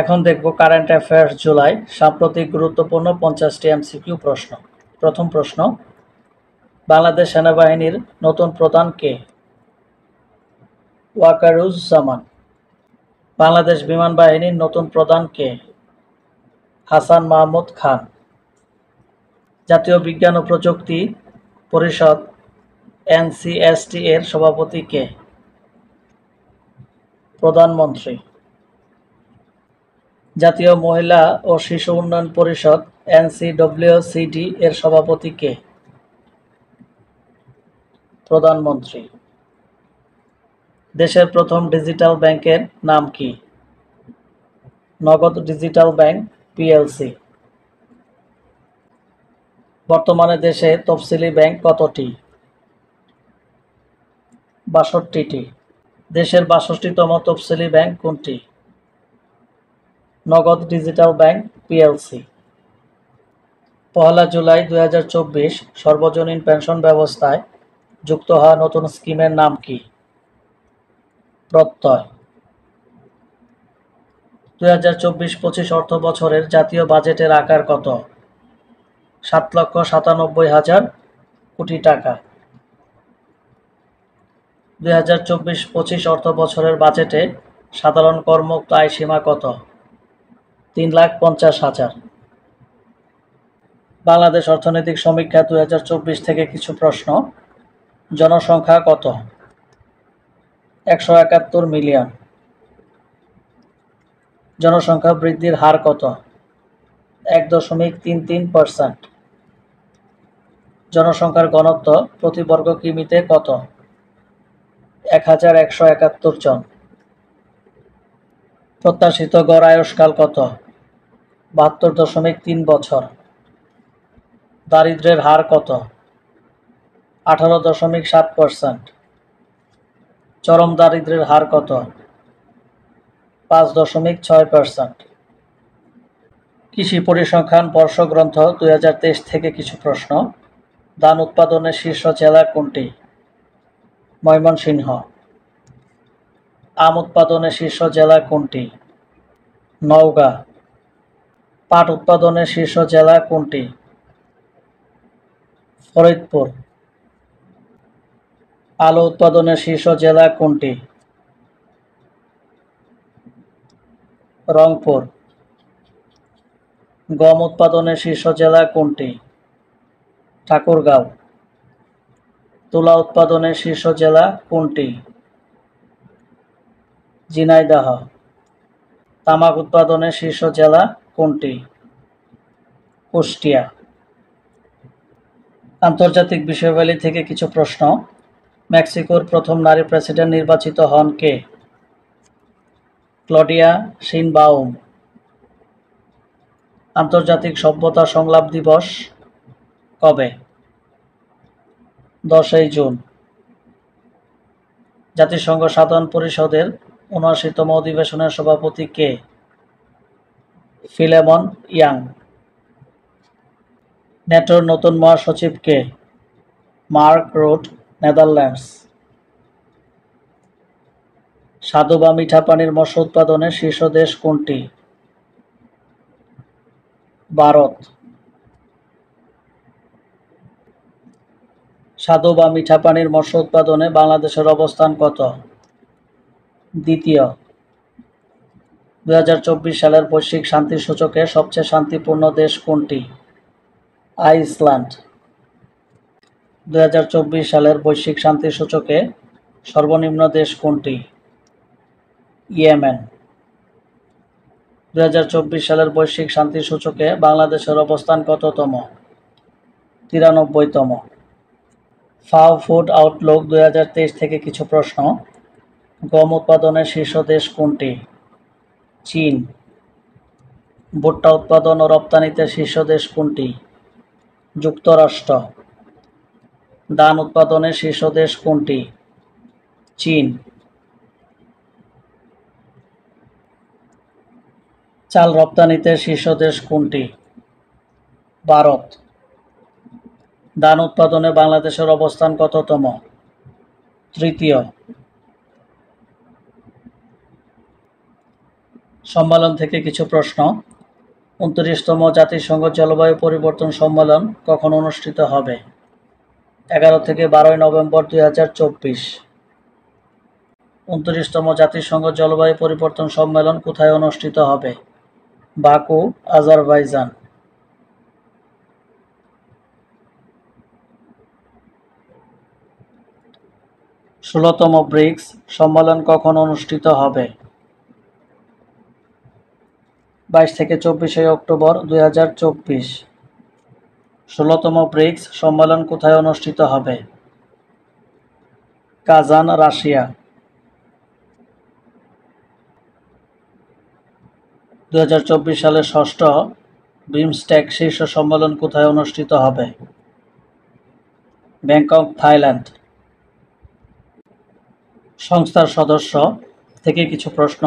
এখন দেখব current affairs July সাম্প্রতিক গুরুত্বপূর্ণ পঞ্চাশটি এমসিকিউ প্রশ্ন প্রথম প্রশ্ন বাংলাদেশ সেনাবাহিনীর নতুন প্রধান কে ওয়াকারুজ্জামান বাংলাদেশ বিমান বাহিনীর নতুন প্রধান কে হাসান মাহমুদ খান জাতীয় বিজ্ঞান ও প্রযুক্তি পরিষদ এনসিএসটি এর সভাপতি কে প্রধানমন্ত্রী জাতীয় মহিলা ও শিশু উন্নয়ন পরিষদ এনসিডব্লিউসিডি এর সভাপতি কে প্রধানমন্ত্রী দেশের প্রথম ডিজিটাল ব্যাংকের নাম কি নগদ ডিজিটাল ব্যাংক পিএলসি বর্তমানে দেশে তফসিলি ব্যাংক কতটি বাষট্টিটি দেশের বাষট্টিতম তফসিলি ব্যাংক কোনটি নগদ ডিজিটাল ব্যাংক পিএলসি পহেলা জুলাই দুই সর্বজনীন পেনশন ব্যবস্থায় যুক্ত হওয়া নতুন স্কিমের নাম কি প্রত্যয় দুই হাজার চব্বিশ পঁচিশ অর্থ বছরের জাতীয় বাজেটের আকার কত সাত লক্ষ সাতানব্বই হাজার কোটি টাকা দুই হাজার চব্বিশ পঁচিশ অর্থ বছরের বাজেটে সাধারণ কর্মোক্ত আয় সীমা কত তিন লাখ পঞ্চাশ হাজার বাংলাদেশ অর্থনৈতিক সমীক্ষা দু হাজার চব্বিশ থেকে কিছু প্রশ্ন জনসংখ্যা কত একশো একাত্তর মিলিয়ন জনসংখ্যা বৃদ্ধির হার কত এক দশমিক তিন তিন পার্সেন্ট জনসংখ্যার ঘনত্ব প্রতি বর্গ কিমিতে কত এক হাজার একশো একাত্তর জন প্রত্যাশিত গড় আয়ুষ্কাল কত বাহাত্তর দশমিক তিন বছর দারিদ্রের হার কত আঠারো দশমিক সাত পারসেন্ট চরম দারিদ্রের হার কত পাঁচ দশমিক ছয় পারসেন্ট কৃষি পরিসংখ্যান বর্ষগ্রন্থ দুই হাজার তেইশ থেকে কিছু প্রশ্ন ধান উৎপাদনের শীর্ষ জেলা কোনটি ময়মনসিংহ আম উৎপাদনের শীর্ষ জেলা কোনটি নওগাঁ পাট উৎপাদনের শীর্ষ জেলা কোনটি ফরিদপুর আলু উৎপাদনের শীর্ষ জেলা কোনটি রংপুর গম উৎপাদনের শীর্ষ জেলা কোনটি ঠাকুরগাঁও তুলা উৎপাদনের শীর্ষ জেলা কোনটি জিনাইদাহ তামাক উৎপাদনের শীর্ষ জেলা কোনটি কুষ্টিয়া আন্তর্জাতিক বিষয়বালি থেকে কিছু প্রশ্ন মেক্সিকোর প্রথম নারী প্রেসিডেন্ট নির্বাচিত হন কে ক্লডিয়া সিনবাউম আন্তর্জাতিক সভ্যতা সংলাপ দিবস কবে দশই জুন জাতিসংঘ সাধারণ পরিষদের উনআশিতম অধিবেশনের সভাপতি কে ফিলেমন ইয়াং নেটোর নতুন মহাসচিব কে মার্ক রোড নেদারল্যান্ডস স্বাদু বা মিঠা পানির মৎস্য উৎপাদনের শীর্ষ দেশ কোনটি ভারত স্বাদু বা মিঠা পানির মৎস্য উৎপাদনে বাংলাদেশের অবস্থান কত দ্বিতীয় 2024 সালের বৈশ্বিক শান্তি সূচকে সবচেয়ে শান্তিপূর্ণ দেশ কোনটি আইসল্যান্ড দুই সালের বৈশ্বিক শান্তি সূচকে সর্বনিম্ন দেশ কোনটি ইয়েমেন দুই সালের বৈশ্বিক শান্তি সূচকে বাংলাদেশের অবস্থান কততম তিরানব্বইতম ফাও ফুড আউটলুক দুই থেকে কিছু প্রশ্ন গম উৎপাদনের শীর্ষ দেশ কোনটি চীন ভুট্টা উৎপাদন ও রপ্তানিতে শীর্ষ দেশ কোনটি যুক্তরাষ্ট্র দান উৎপাদনে শীর্ষ দেশ কোনটি চীন চাল রপ্তানিতে শীর্ষ দেশ কোনটি ভারত দান উৎপাদনে বাংলাদেশের অবস্থান কততম তৃতীয় সম্মেলন থেকে কিছু প্রশ্ন উনত্রিশতম জাতিসংঘ জলবায়ু পরিবর্তন সম্মেলন কখন অনুষ্ঠিত হবে এগারো থেকে বারোই নভেম্বর দুই হাজার চব্বিশ উনত্রিশতম জাতিসংঘ জলবায়ু পরিবর্তন সম্মেলন কোথায় অনুষ্ঠিত হবে বাকু আজারবাইজান ষোলতম ব্রিক্স সম্মেলন কখন অনুষ্ঠিত হবে বাইশ থেকে চব্বিশে অক্টোবর দুই হাজার চব্বিশ ষোলোতম ব্রিক্স সম্মেলন কোথায় অনুষ্ঠিত হবে কাজান রাশিয়া দু সালে ষষ্ঠ বিমস্টেক শীর্ষ সম্মেলন কোথায় অনুষ্ঠিত হবে ব্যাংকক থাইল্যান্ড সংস্থার সদস্য থেকে কিছু প্রশ্ন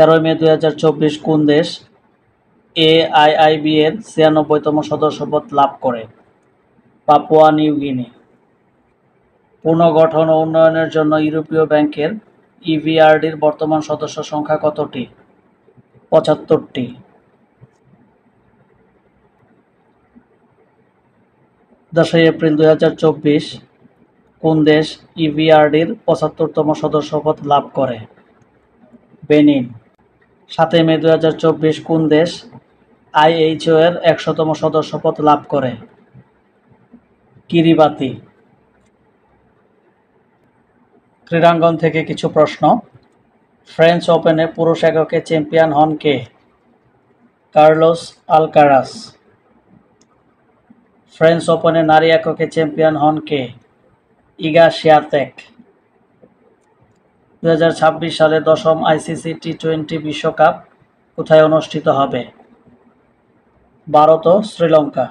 তেরোই মে দুই কোন দেশ এ আই আই বি এর ছিয়ানব্বইতম সদস্যপদ লাভ করে পাপুয়া নিউ গিনি পুনর্গঠন ও উন্নয়নের জন্য ইউরোপীয় ব্যাংকের ইভিআরডির বর্তমান সদস্য সংখ্যা কতটি পঁচাত্তরটি দশই এপ্রিল দুই কোন দেশ ইভিআরডির পঁচাত্তরতম সদস্যপদ লাভ করে বেনিন সাতই মে দু কোন দেশ আইএইচও এর একশোতম সদস্যপদ লাভ করে কিরিবাতি ক্রীড়াঙ্গন থেকে কিছু প্রশ্ন ফ্রেঞ্চ ওপেনে পুরুষ এককে চ্যাম্পিয়ন হন কে কার্লোস আলকারাস ফ্রেঞ্চ ওপেনে নারী এককে চ্যাম্পিয়ন হন কে ইগা শিয়াতেক 2026 সালে দশম আইসিসি টি টোয়েন্টি বিশ্বকাপ কোথায় অনুষ্ঠিত হবে ভারত ও শ্রীলঙ্কা